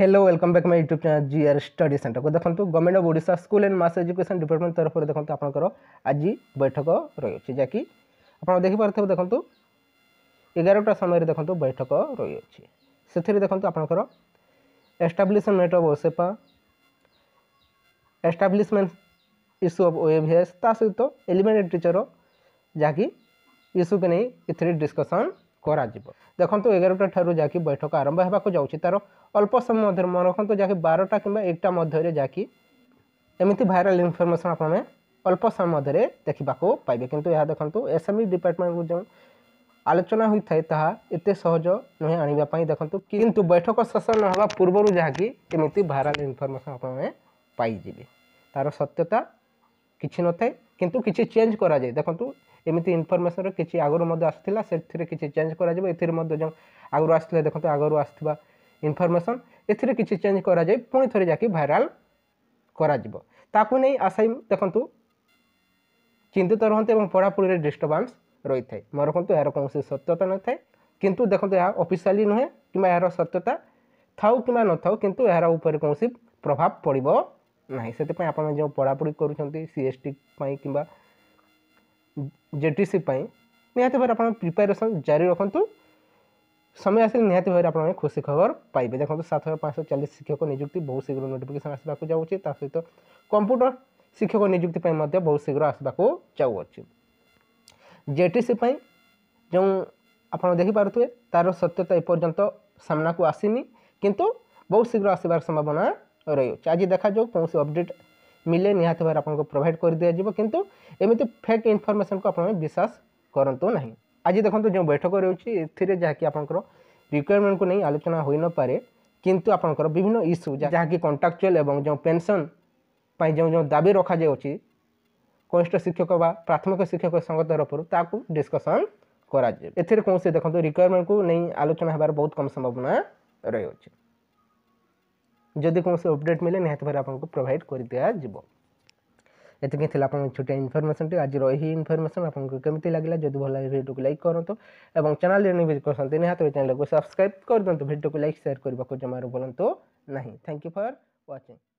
hello welcome back my YouTube channel G R study ସେଣ୍ଟରକୁ ଦେଖନ୍ତୁ government of Odisha school and mass education department ତରଫରୁ ଦେଖନ୍ତୁ ଆପଣଙ୍କର ଆଜି ବୈଠକ ରହିଅଛି ଯାହାକି ଆପଣ ଦେଖିପାରୁଥିବେ ଦେଖନ୍ତୁ ଏଗାରଟା ସମୟରେ ଦେଖନ୍ତୁ ବୈଠକ ରହିଅଛି ସେଥିରେ ଦେଖନ୍ତୁ ଆପଣଙ୍କର establishment of OSEPA establishment issue of OAVS ତା ସହିତ ଏଲିମେଣ୍ଟ ଟିଚର ଯାହାକି ଇସ୍ୟୁକୁ ନେଇ ଏଥିରେ ଡିସ୍କସନ୍ देखो एगारटा ठार् जा बैठक आरंभ होगा जाऊँच तार अल्प समय मध्य मन रखु जा बारटा कि मध्य जामी भाइराल इनफर्मेसन आप अल्प समय मध्य देखा पाइबे कि देखो एस एम डिपार्टमेंट को जो आलोचना होता है तात सहज नुहे आने देखो कि बैठक शेष ना पूर्व जामी भाइराल इनफर्मेस आपजे तार सत्यता किसी न कि किसी कर देखु ଏମିତି ଇନଫର୍ମେସନ୍ର କିଛି ଆଗରୁ ମଧ୍ୟ ଆସିଥିଲା ସେଥିରେ କିଛି ଚେଞ୍ଜ କରାଯିବ ଏଥିରେ ମଧ୍ୟ ଯେଉଁ ଆଗରୁ ଆସିଥିଲା ଦେଖନ୍ତୁ ଆଗରୁ ଆସିଥିବା ଇନଫର୍ମେସନ୍ ଏଥିରେ କିଛି ଚେଞ୍ଜ କରାଯାଇ ପୁଣି ଥରେ ଯାକି ଭାଇରାଲ କରାଯିବ ତାକୁ ନେଇ ଆସାଇମ୍ ଦେଖନ୍ତୁ ଚିନ୍ତିତ ରହନ୍ତି ଏବଂ ପଢ଼ାପଢ଼ିରେ ଡିଷ୍ଟର୍ବାନ୍ସ ରହିଥାଏ ମନେ ରଖନ୍ତୁ ଏହାର କୌଣସି ସତ୍ୟତା ନଥାଏ କିନ୍ତୁ ଦେଖନ୍ତୁ ଏହା ଅଫିସିଆଲି ନୁହେଁ କିମ୍ବା ଏହାର ସତ୍ୟତା ଥାଉ କିମ୍ବା ନଥାଉ କିନ୍ତୁ ଏହାର ଉପରେ କୌଣସି ପ୍ରଭାବ ପଡ଼ିବ ନାହିଁ ସେଥିପାଇଁ ଆପଣମାନେ ଯେଉଁ ପଢ଼ାପଢ଼ି କରୁଛନ୍ତି ସି ଏସ୍ ଟି ପାଇଁ କିମ୍ବା ଜେଡିସି ପାଇଁ ନିହାତି ଭାବରେ ଆପଣ ପ୍ରିପାରେସନ୍ ଜାରି ରଖନ୍ତୁ ସମୟ ଆସିଲେ ନିହାତି ଭାବରେ ଆପଣମାନେ ଖୁସି ଖବର ପାଇବେ ଦେଖନ୍ତୁ ସାତ ହଜାର ପାଞ୍ଚଶହ ଚାଳିଶ ଶିକ୍ଷକ ନିଯୁକ୍ତି ବହୁତ ଶୀଘ୍ର ନୋଟିଫିକେସନ୍ ଆସିବାକୁ ଯାଉଛି ତା ସହିତ କମ୍ପ୍ୟୁଟର ଶିକ୍ଷକ ନିଯୁକ୍ତି ପାଇଁ ମଧ୍ୟ ବହୁତ ଶୀଘ୍ର ଆସିବାକୁ ଯାଉଅଛି ଜେଟିସି ପାଇଁ ଯେଉଁ ଆପଣ ଦେଖିପାରୁଥିବେ ତା'ର ସତ୍ୟତା ଏପର୍ଯ୍ୟନ୍ତ ସାମ୍ନାକୁ ଆସିନି କିନ୍ତୁ ବହୁତ ଶୀଘ୍ର ଆସିବାର ସମ୍ଭାବନା ରହିଅଛି ଆଜି ଦେଖାଯାଉ କୌଣସି ଅପଡ଼େଟ୍ মিলে নিহতি ভাবে আপনার প্রোভাইড করে দিয়েযিব কিন্তু এমনি ফেক ইনফরমেসনকে আপনার বিশ্বাস করতু না আজ দেখুন যে বৈঠক রয়েছে এতে যা কি আপনার রিকোয়ারমেন্টকে নিয়ে আলোচনা হয়ে নপরে কিন্তু আপনার বিভিন্ন ইস্যু যা কি কন্ট্রাকচুয়াল এবং যে পেনশন পাই যে যে দাবি রখা যাচ্ছে কনিষ্ঠ শিক্ষক বা প্রাথমিক শিক্ষক সংঘ তরফর তাকে ডিসকসন করা এতে কৌশি দেখুন রিকোয়ারমেন্টকে নিয়ে আলোচনা হবার বহুত কম সম্ভাবনা রয়েছে ଯଦି କୌଣସି ଅପଡ଼େଟ୍ ମିଳେ ନିହାତି ଭାବରେ ଆପଣଙ୍କୁ ପ୍ରୋଭାଇଡ଼ କରିଦିଆଯିବ ଏତିକି ଥିଲା ଆପଣଙ୍କ ଛୋଟିଆ ଇନଫର୍ମେସନ୍ଟି ଆଜିର ଏହି ଇନଫର୍ମେସନ୍ ଆପଣଙ୍କୁ କେମିତି ଲାଗିଲା ଯଦି ଭଲ ଲାଗେ ଭିଡ଼ିଓକୁ ଲାଇକ୍ କରନ୍ତୁ ଏବଂ ଚ୍ୟାନେଲ୍ରେ ନିବେଶ କରନ୍ତି ନିହାତି ଭାବେ ଚ୍ୟାନେଲ୍କୁ ସବସ୍କ୍ରାଇବ୍ କରିଦିଅନ୍ତୁ ଭିଡ଼ିଓକୁ ଲାଇକ୍ ସେୟାର କରିବାକୁ ଜମାରୁ ଭୁଲନ୍ତୁ ନାହିଁ ଥ୍ୟାଙ୍କ ୟୁ ଫର୍ ୱାଚିଂ